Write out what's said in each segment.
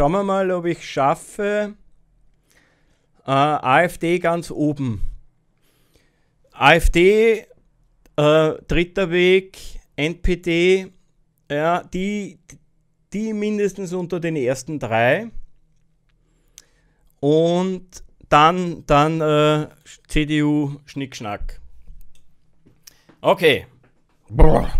schauen wir mal, ob ich schaffe. Äh, AfD ganz oben. AfD, äh, dritter Weg, NPD, ja, die, die mindestens unter den ersten drei. Und dann, dann äh, CDU, Schnickschnack. Okay. Brr.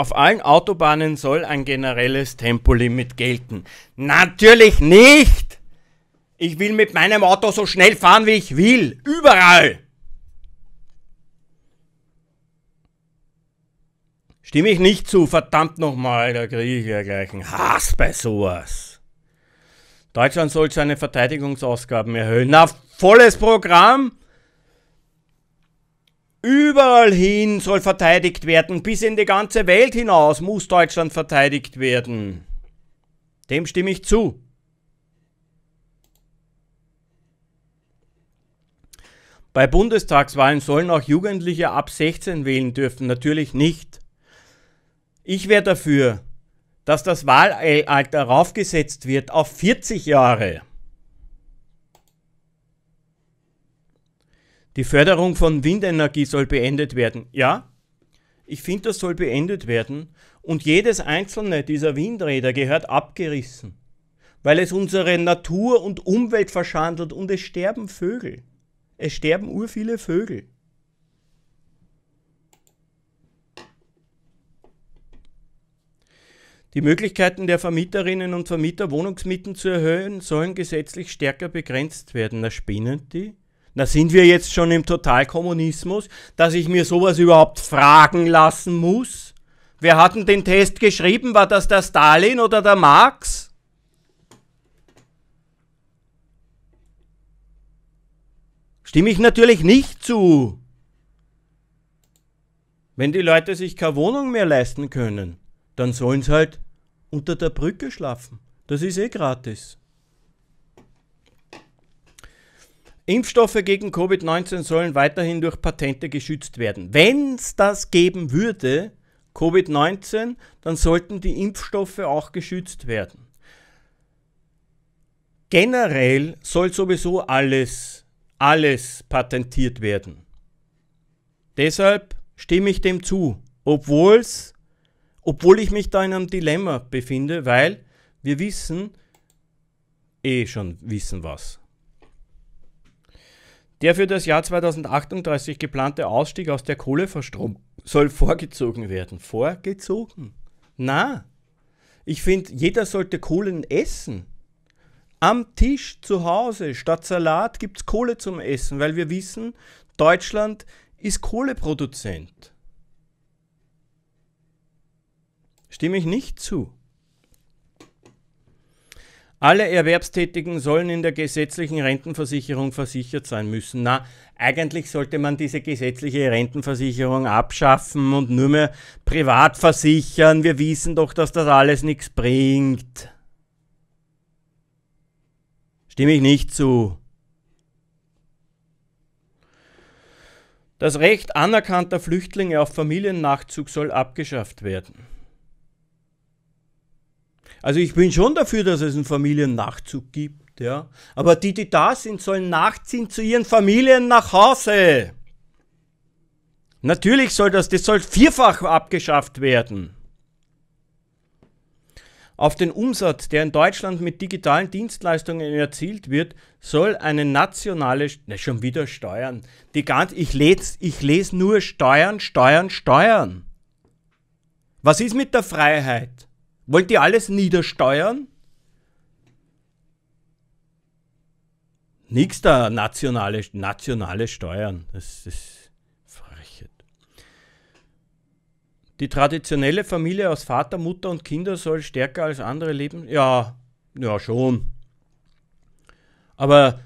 auf allen Autobahnen soll ein generelles Tempolimit gelten. Natürlich nicht! Ich will mit meinem Auto so schnell fahren, wie ich will. Überall! Stimme ich nicht zu, verdammt nochmal, da kriege ich ja gleich einen Hass bei sowas. Deutschland soll seine Verteidigungsausgaben erhöhen. Na, volles Programm! Überall hin soll verteidigt werden, bis in die ganze Welt hinaus muss Deutschland verteidigt werden. Dem stimme ich zu. Bei Bundestagswahlen sollen auch Jugendliche ab 16 wählen dürfen, natürlich nicht. Ich wäre dafür, dass das Wahlalter raufgesetzt wird auf 40 Jahre. Die Förderung von Windenergie soll beendet werden. Ja, ich finde, das soll beendet werden. Und jedes einzelne dieser Windräder gehört abgerissen, weil es unsere Natur und Umwelt verschandelt und es sterben Vögel. Es sterben urviele Vögel. Die Möglichkeiten der Vermieterinnen und Vermieter, Wohnungsmieten zu erhöhen, sollen gesetzlich stärker begrenzt werden. Na, spinnen die? Na, sind wir jetzt schon im Totalkommunismus, dass ich mir sowas überhaupt fragen lassen muss. Wer hat denn den Test geschrieben? War das der Stalin oder der Marx? Stimme ich natürlich nicht zu. Wenn die Leute sich keine Wohnung mehr leisten können, dann sollen sie halt unter der Brücke schlafen. Das ist eh gratis. Impfstoffe gegen Covid-19 sollen weiterhin durch Patente geschützt werden. Wenn es das geben würde, Covid-19, dann sollten die Impfstoffe auch geschützt werden. Generell soll sowieso alles, alles patentiert werden. Deshalb stimme ich dem zu, obwohl's, obwohl ich mich da in einem Dilemma befinde, weil wir wissen, eh schon wissen was. Der für das Jahr 2038 geplante Ausstieg aus der Kohleverstromung soll vorgezogen werden. Vorgezogen? Na, ich finde, jeder sollte Kohlen essen. Am Tisch zu Hause statt Salat gibt es Kohle zum Essen, weil wir wissen, Deutschland ist Kohleproduzent. Stimme ich nicht zu. Alle Erwerbstätigen sollen in der gesetzlichen Rentenversicherung versichert sein müssen. Na, eigentlich sollte man diese gesetzliche Rentenversicherung abschaffen und nur mehr privat versichern. Wir wissen doch, dass das alles nichts bringt. Stimme ich nicht zu. Das Recht anerkannter Flüchtlinge auf Familiennachzug soll abgeschafft werden. Also ich bin schon dafür, dass es einen Familiennachzug gibt, ja. Aber die, die da sind, sollen nachziehen zu ihren Familien nach Hause. Natürlich soll das, das soll vierfach abgeschafft werden. Auf den Umsatz, der in Deutschland mit digitalen Dienstleistungen erzielt wird, soll eine nationale, ne, schon wieder Steuern. Die ganz, ich lese ich les nur Steuern, Steuern, Steuern. Was ist mit der Freiheit? Wollt ihr alles niedersteuern? Nix da, nationale, nationale Steuern. Das ist Frechheit. Die traditionelle Familie aus Vater, Mutter und Kinder soll stärker als andere leben? Ja, ja schon. Aber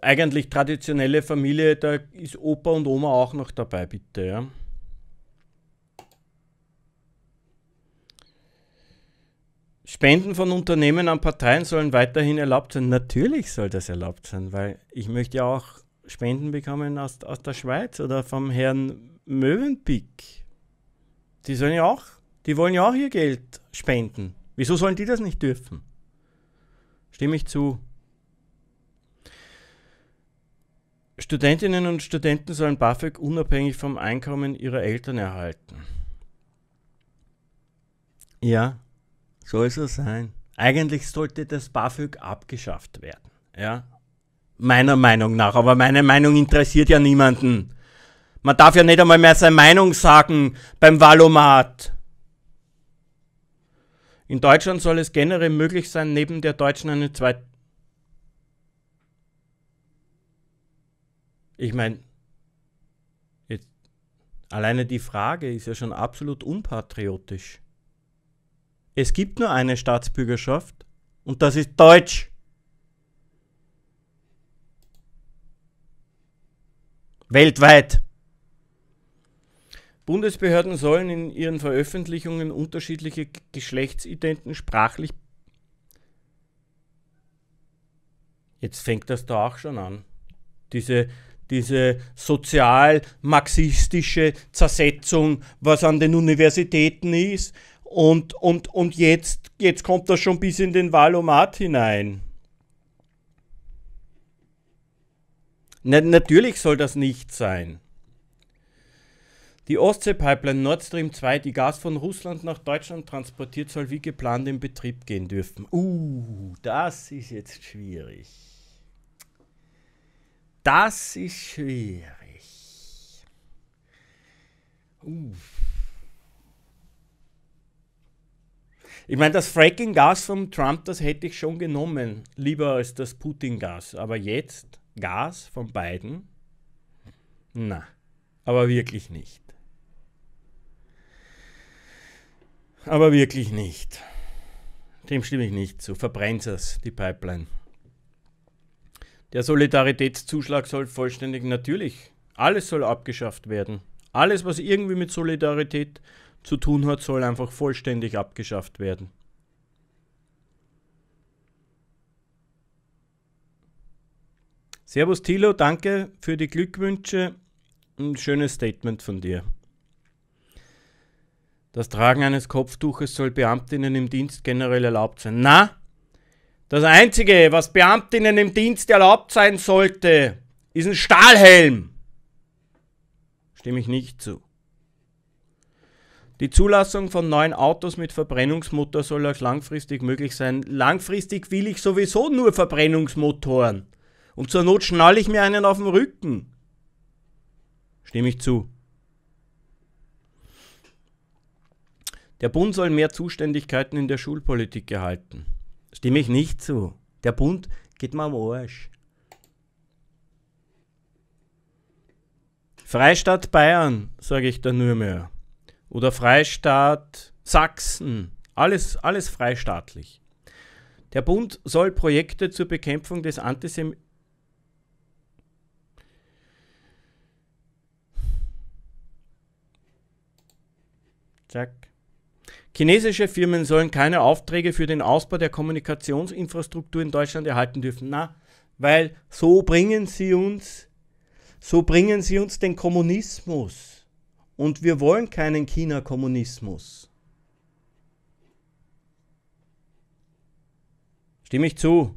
eigentlich traditionelle Familie, da ist Opa und Oma auch noch dabei, bitte. Ja. Spenden von Unternehmen an Parteien sollen weiterhin erlaubt sein. Natürlich soll das erlaubt sein, weil ich möchte ja auch Spenden bekommen aus, aus der Schweiz oder vom Herrn Möwenpick. Die sollen ja auch, die wollen ja auch ihr Geld spenden. Wieso sollen die das nicht dürfen? Stimme ich zu. Studentinnen und Studenten sollen BAföG unabhängig vom Einkommen ihrer Eltern erhalten. Ja, soll so sein. Eigentlich sollte das BAföG abgeschafft werden. Ja? Meiner Meinung nach. Aber meine Meinung interessiert ja niemanden. Man darf ja nicht einmal mehr seine Meinung sagen beim Valomat. In Deutschland soll es generell möglich sein, neben der Deutschen eine zweite. Ich meine, alleine die Frage ist ja schon absolut unpatriotisch. Es gibt nur eine Staatsbürgerschaft und das ist Deutsch. Weltweit. Bundesbehörden sollen in ihren Veröffentlichungen unterschiedliche Geschlechtsidenten sprachlich. Jetzt fängt das da auch schon an. Diese, diese sozial-marxistische Zersetzung, was an den Universitäten ist, und, und, und jetzt, jetzt kommt das schon bis in den Valomat hinein. Na, natürlich soll das nicht sein. Die Ostsee-Pipeline Nord Stream 2, die Gas von Russland nach Deutschland transportiert, soll wie geplant in Betrieb gehen dürfen. Uh, das ist jetzt schwierig. Das ist schwierig. Uh. Ich meine, das Fracking-Gas von Trump, das hätte ich schon genommen, lieber als das Putin-Gas. Aber jetzt Gas von beiden? Na, aber wirklich nicht. Aber wirklich nicht. Dem stimme ich nicht zu. Verbrennt es, die Pipeline. Der Solidaritätszuschlag soll vollständig natürlich. Alles soll abgeschafft werden. Alles, was irgendwie mit Solidarität zu tun hat, soll einfach vollständig abgeschafft werden. Servus Thilo, danke für die Glückwünsche. Ein schönes Statement von dir. Das Tragen eines Kopftuches soll Beamtinnen im Dienst generell erlaubt sein. Na, das Einzige, was Beamtinnen im Dienst erlaubt sein sollte, ist ein Stahlhelm. Stimme ich nicht zu. Die Zulassung von neuen Autos mit Verbrennungsmotor soll auch langfristig möglich sein. Langfristig will ich sowieso nur Verbrennungsmotoren. Und zur Not schnalle ich mir einen auf den Rücken. Stimme ich zu. Der Bund soll mehr Zuständigkeiten in der Schulpolitik erhalten. Stimme ich nicht zu. Der Bund geht mal am Arsch. Freistaat Bayern, sage ich da nur mehr oder Freistaat Sachsen. Alles, alles freistaatlich. Der Bund soll Projekte zur Bekämpfung des Antisemitismus. Zack. Chinesische Firmen sollen keine Aufträge für den Ausbau der Kommunikationsinfrastruktur in Deutschland erhalten dürfen. Na, weil so bringen sie uns, so bringen sie uns den Kommunismus. Und wir wollen keinen China-Kommunismus. Stimme ich zu.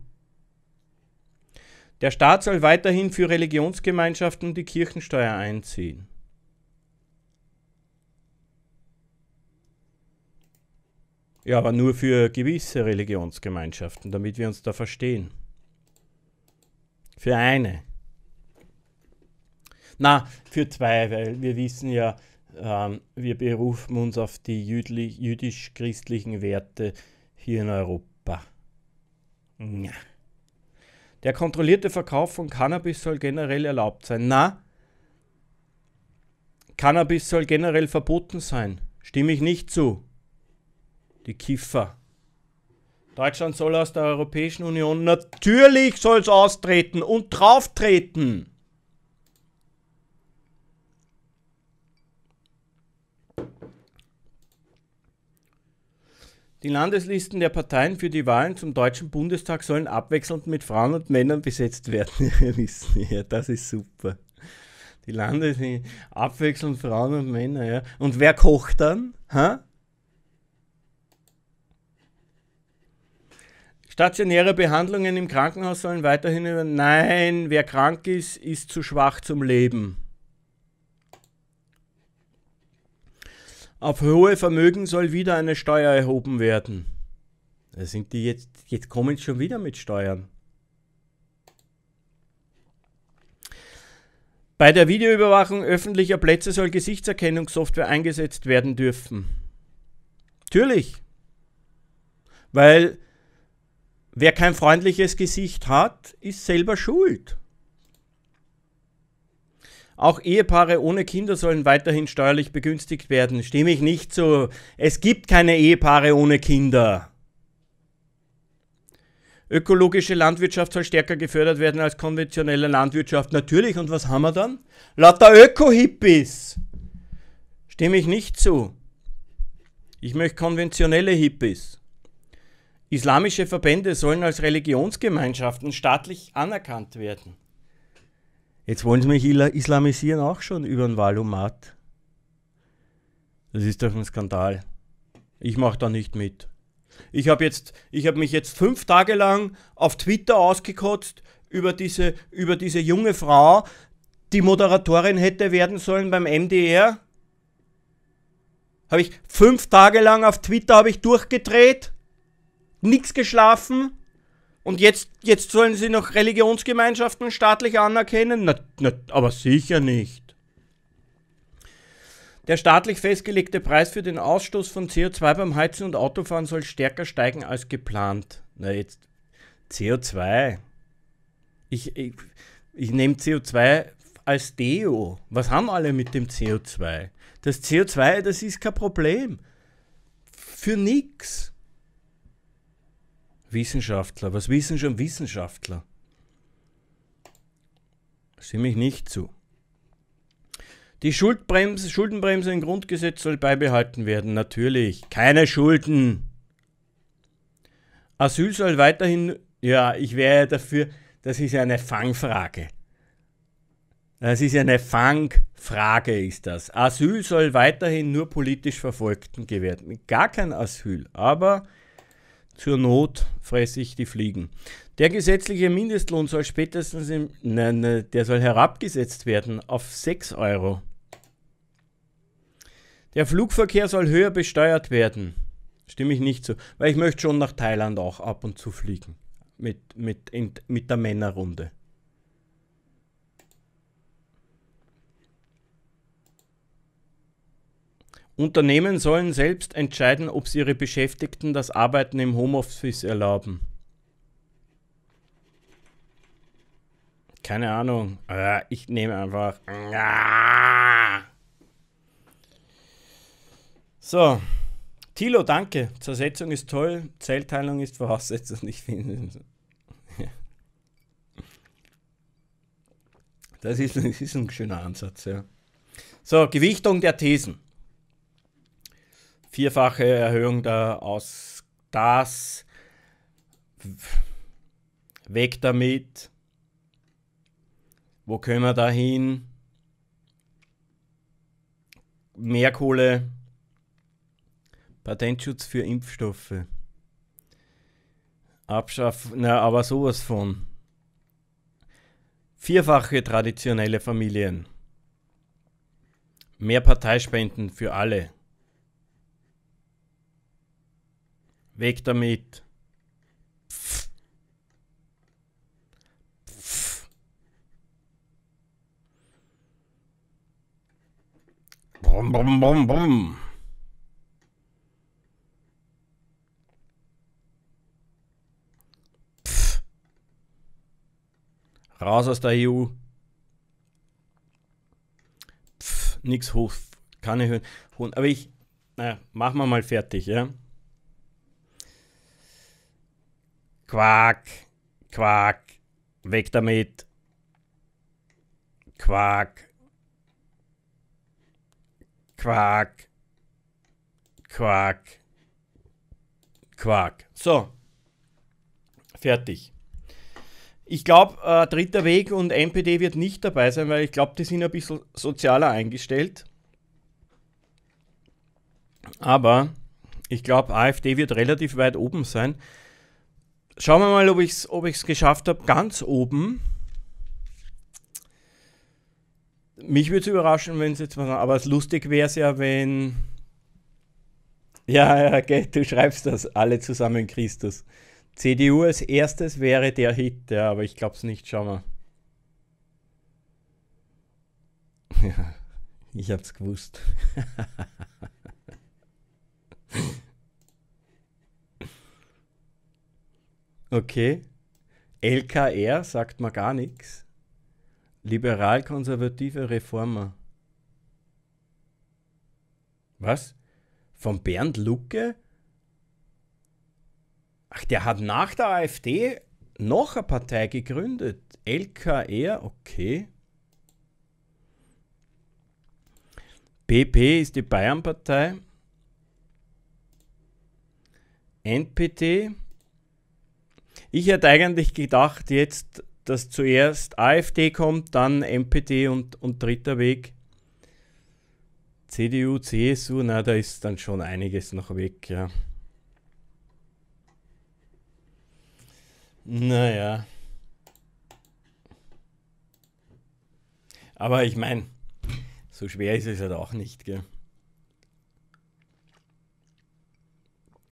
Der Staat soll weiterhin für Religionsgemeinschaften die Kirchensteuer einziehen. Ja, aber nur für gewisse Religionsgemeinschaften, damit wir uns da verstehen. Für eine. Na, für zwei, weil wir wissen ja, ähm, wir berufen uns auf die jüdisch-christlichen Werte hier in Europa. Mhm. Ja. Der kontrollierte Verkauf von Cannabis soll generell erlaubt sein. Na, Cannabis soll generell verboten sein. Stimme ich nicht zu. Die Kiffer. Deutschland soll aus der Europäischen Union natürlich soll's austreten und drauftreten. Die Landeslisten der Parteien für die Wahlen zum Deutschen Bundestag sollen abwechselnd mit Frauen und Männern besetzt werden. ja, das ist super. Die Landeslisten, abwechselnd Frauen und Männer, ja. Und wer kocht dann? Ha? Stationäre Behandlungen im Krankenhaus sollen weiterhin über. Nein, wer krank ist, ist zu schwach zum Leben. Auf hohe Vermögen soll wieder eine Steuer erhoben werden. Da sind die jetzt, jetzt kommen sie schon wieder mit Steuern. Bei der Videoüberwachung öffentlicher Plätze soll Gesichtserkennungssoftware eingesetzt werden dürfen. Natürlich. Weil wer kein freundliches Gesicht hat, ist selber schuld. Auch Ehepaare ohne Kinder sollen weiterhin steuerlich begünstigt werden. Stimme ich nicht zu. Es gibt keine Ehepaare ohne Kinder. Ökologische Landwirtschaft soll stärker gefördert werden als konventionelle Landwirtschaft. Natürlich, und was haben wir dann? Lauter Öko-Hippies. Stimme ich nicht zu. Ich möchte konventionelle Hippies. Islamische Verbände sollen als Religionsgemeinschaften staatlich anerkannt werden. Jetzt wollen sie mich islamisieren auch schon über den Wahlumat. Das ist doch ein Skandal. Ich mache da nicht mit. Ich habe hab mich jetzt fünf Tage lang auf Twitter ausgekotzt über diese, über diese junge Frau, die Moderatorin hätte werden sollen beim MDR. Habe ich fünf Tage lang auf Twitter habe ich durchgedreht, nichts geschlafen. Und jetzt, jetzt sollen sie noch Religionsgemeinschaften staatlich anerkennen? Na, na, aber sicher nicht. Der staatlich festgelegte Preis für den Ausstoß von CO2 beim Heizen und Autofahren soll stärker steigen als geplant. Na jetzt, CO2. Ich, ich, ich nehme CO2 als Deo. Was haben alle mit dem CO2? Das CO2, das ist kein Problem. Für nichts. Wissenschaftler. Was wissen schon Wissenschaftler? Stimme ich nicht zu. Die Schuldbremse, Schuldenbremse im Grundgesetz soll beibehalten werden, natürlich. Keine Schulden. Asyl soll weiterhin, ja, ich wäre dafür, das ist eine Fangfrage. Das ist eine Fangfrage, ist das. Asyl soll weiterhin nur politisch Verfolgten gewähren. Gar kein Asyl, aber zur Not fresse ich die Fliegen. Der gesetzliche Mindestlohn soll spätestens im. Nein, nein, der soll herabgesetzt werden auf 6 Euro. Der Flugverkehr soll höher besteuert werden. Stimme ich nicht zu. Weil ich möchte schon nach Thailand auch ab und zu fliegen. Mit, mit, mit der Männerrunde. Unternehmen sollen selbst entscheiden, ob sie ihre Beschäftigten das Arbeiten im Homeoffice erlauben. Keine Ahnung. Ah, ich nehme einfach. So. Tilo, danke. Zersetzung ist toll. Zellteilung ist Voraussetzung. Ich finde. Das ist, das ist ein schöner Ansatz, ja. So, Gewichtung der Thesen vierfache Erhöhung der aus das weg damit. Wo können wir da hin? Mehr Kohle. Patentschutz für Impfstoffe. Abschaffen, na, aber sowas von. Vierfache traditionelle Familien. Mehr Parteispenden für alle. Weg damit. Bum, bum, bum, bum. Raus aus der EU. Pff, nix hoch. Kann ich hören. Aber ich, naja, machen wir mal fertig, ja. Quack, Quack, weg damit. Quack, Quack, Quack, Quack. So, fertig. Ich glaube, äh, dritter Weg und NPD wird nicht dabei sein, weil ich glaube, die sind ein bisschen sozialer eingestellt. Aber ich glaube, AfD wird relativ weit oben sein. Schauen wir mal, ob ich es ob geschafft habe. Ganz oben. Mich würde es überraschen, wenn es jetzt was. Aber lustig wäre es ja, wenn. Ja, ja, okay, du schreibst das. Alle zusammen Christus. CDU als erstes wäre der Hit, ja, aber ich glaube es nicht. Schauen wir. Ja, ich hab's gewusst. Okay. LKR sagt mir gar nichts. Liberal-konservative Reformer. Was? Von Bernd Lucke? Ach, der hat nach der AfD noch eine Partei gegründet. LKR, okay. BP ist die Bayern-Partei. NPT ich hätte eigentlich gedacht, jetzt, dass zuerst AfD kommt, dann MPD und, und dritter Weg. CDU, CSU, na, da ist dann schon einiges noch weg, ja. Naja. Aber ich meine, so schwer ist es halt auch nicht, gell.